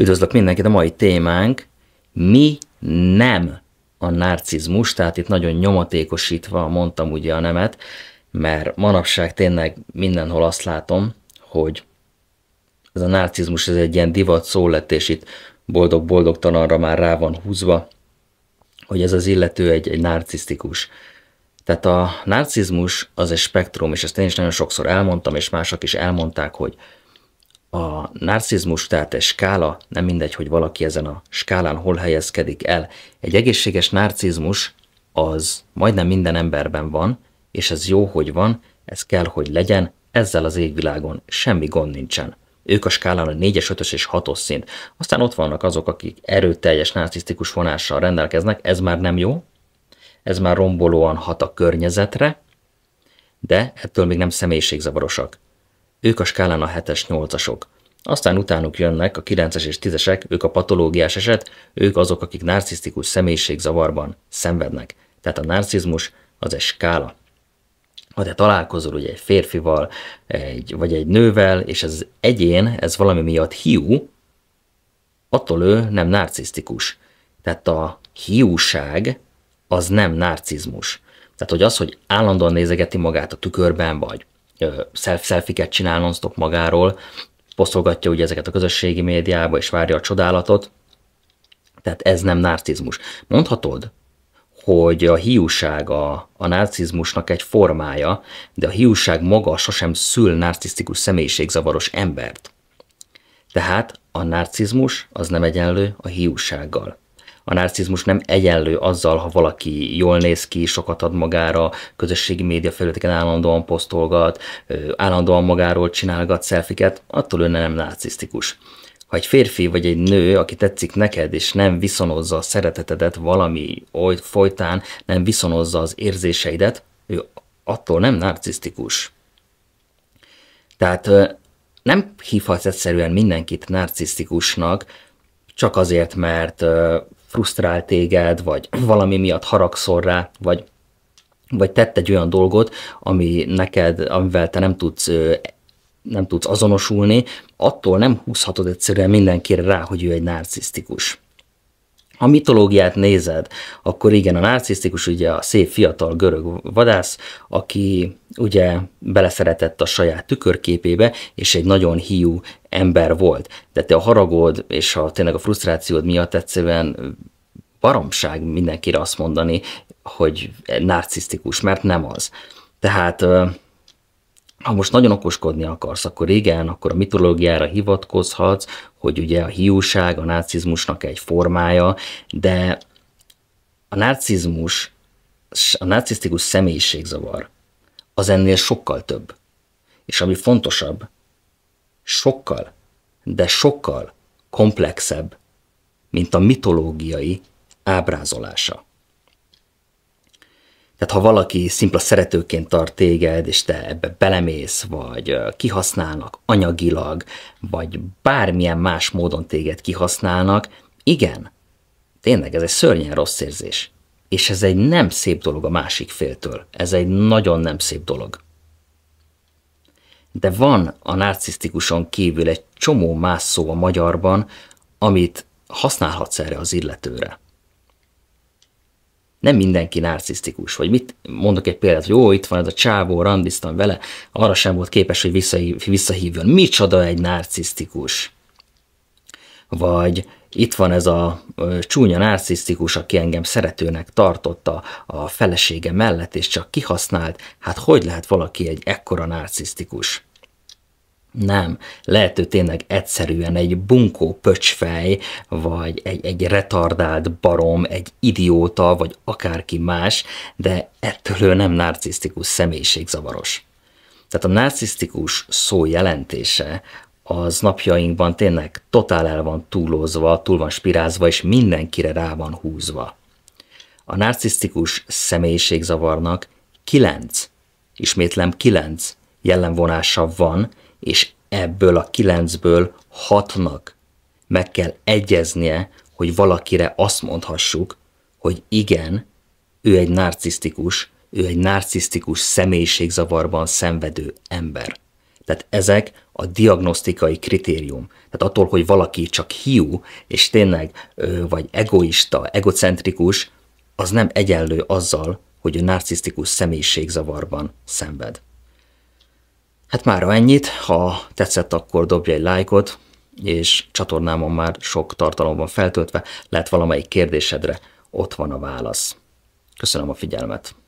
Üdvözlök mindenkit, a mai témánk mi nem a narcizmus, tehát itt nagyon nyomatékosítva mondtam ugye a nemet, mert manapság tényleg mindenhol azt látom, hogy ez a narcizmus ez egy ilyen divat szó lett, és itt boldog-boldogtalanra már rá van húzva, hogy ez az illető egy, egy narcisztikus. Tehát a narcizmus az egy spektrum, és ezt én is nagyon sokszor elmondtam, és mások is elmondták, hogy a narcizmus, tehát egy skála, nem mindegy, hogy valaki ezen a skálán hol helyezkedik el. Egy egészséges narcizmus az majdnem minden emberben van, és ez jó, hogy van, ez kell, hogy legyen, ezzel az égvilágon semmi gond nincsen. Ők a skálán a 4-es, 5-ös és 6-os szint. Aztán ott vannak azok, akik erőteljes narcisztikus vonással rendelkeznek, ez már nem jó, ez már rombolóan hat a környezetre, de ettől még nem személyiségzavarosak. Ők a skálán a 7-es, 8-asok. Aztán utánuk jönnek a 9-es és 10-esek, ők a patológiás eset, ők azok, akik narcisztikus személyiségzavarban szenvednek. Tehát a narcizmus az egy skála. Ha te találkozol ugye egy férfival, egy, vagy egy nővel, és ez az egyén, ez valami miatt hiú, attól ő nem narcisztikus. Tehát a hiúság az nem narcizmus. Tehát, hogy az, hogy állandóan nézegeti magát a tükörben, vagy self-selfiket csinál non magáról, posztolgatja ugye ezeket a közösségi médiába, és várja a csodálatot. Tehát ez nem narcizmus. Mondhatod, hogy a hiúság a, a narcizmusnak egy formája, de a hiúság maga sosem szül narcisztikus személyiségzavaros embert. Tehát a narcizmus az nem egyenlő a hiúsággal a narcizmus nem egyenlő azzal, ha valaki jól néz ki, sokat ad magára, közösségi média felületeken állandóan posztolgat, állandóan magáról csinálgat szelfiket, attól ő nem narcisztikus. Ha egy férfi vagy egy nő, aki tetszik neked, és nem viszonozza a szeretetedet valami oly folytán, nem viszonozza az érzéseidet, ő attól nem narcisztikus. Tehát nem hívhatsz egyszerűen mindenkit narcisztikusnak, csak azért, mert frusztrál téged, vagy valami miatt haragszol rá, vagy, vagy tett egy olyan dolgot, ami neked, amivel te nem tudsz nem tudsz azonosulni, attól nem húzhatod egyszerűen mindenkire rá, hogy ő egy narcisztikus ha mitológiát nézed, akkor igen, a narcisztikus ugye a szép fiatal görög vadász, aki ugye beleszeretett a saját tükörképébe, és egy nagyon hiú ember volt. De te a haragod és a, tényleg a frusztrációd miatt egyszerűen baromság mindenkire azt mondani, hogy narcisztikus, mert nem az. Tehát ha most nagyon okoskodni akarsz, akkor igen, akkor a mitológiára hivatkozhatsz, hogy ugye a hiúság a nácizmusnak egy formája, de a narcizmus, a narcisztikus személyiségzavar az ennél sokkal több. És ami fontosabb, sokkal, de sokkal komplexebb, mint a mitológiai ábrázolása. Tehát ha valaki szimpla szeretőként tart téged, és te ebbe belemész, vagy kihasználnak anyagilag, vagy bármilyen más módon téged kihasználnak, igen, tényleg ez egy szörnyen rossz érzés. És ez egy nem szép dolog a másik féltől. Ez egy nagyon nem szép dolog. De van a narcisztikuson kívül egy csomó más szó a magyarban, amit használhatsz erre az illetőre nem mindenki narcisztikus, vagy mit mondok egy példát, hogy ó, itt van ez a csávó, randiztam vele, arra sem volt képes, hogy visszahív, visszahívjon. Micsoda egy narcisztikus? Vagy itt van ez a ö, csúnya narcisztikus, aki engem szeretőnek tartotta a felesége mellett, és csak kihasznált. Hát hogy lehet valaki egy ekkora narcisztikus? Nem, lehet, hogy tényleg egyszerűen egy bunkó pöcsfej, vagy egy, egy retardált barom, egy idióta, vagy akárki más, de ettől ő nem narcisztikus személyiségzavaros. Tehát a narcisztikus szó jelentése az napjainkban tényleg totál el van túlozva, túl van spirázva, és mindenkire rá van húzva. A narcisztikus személyiségzavarnak kilenc, ismétlem kilenc jellemvonása van, és ebből a kilencből hatnak meg kell egyeznie, hogy valakire azt mondhassuk, hogy igen, ő egy narcisztikus, ő egy narcisztikus személyiségzavarban szenvedő ember. Tehát ezek a diagnosztikai kritérium. Tehát attól, hogy valaki csak hiú, és tényleg, vagy egoista, egocentrikus, az nem egyenlő azzal, hogy a narcisztikus személyiségzavarban szenved. Hát már ennyit, ha tetszett, akkor dobj egy lájkot, és csatornámon már sok tartalom van feltöltve, lehet valamelyik kérdésedre, ott van a válasz. Köszönöm a figyelmet!